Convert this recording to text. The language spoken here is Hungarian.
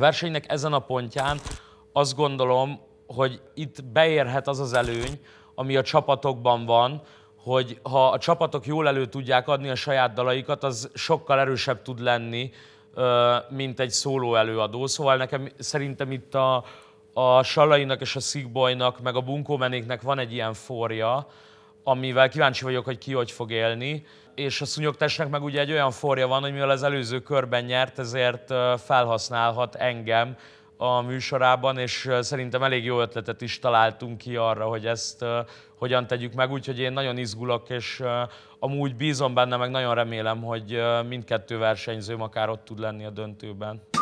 versenynek ezen a pontján azt gondolom, hogy itt beérhet az az előny, ami a csapatokban van, hogy ha a csapatok jól elő tudják adni a saját dalaikat, az sokkal erősebb tud lenni, mint egy szóló előadó. Szóval nekem szerintem itt a, a Salainak és a Szigbolynak, meg a Bunkómenéknek van egy ilyen forja, amivel kíváncsi vagyok, hogy ki hogy fog élni. És a szúnyogtestnek meg ugye egy olyan forja van, hogy mivel az előző körben nyert, ezért felhasználhat engem a műsorában, és szerintem elég jó ötletet is találtunk ki arra, hogy ezt hogyan tegyük meg, úgyhogy én nagyon izgulok, és amúgy bízom benne, meg nagyon remélem, hogy mindkettő versenyzőm akár ott tud lenni a döntőben.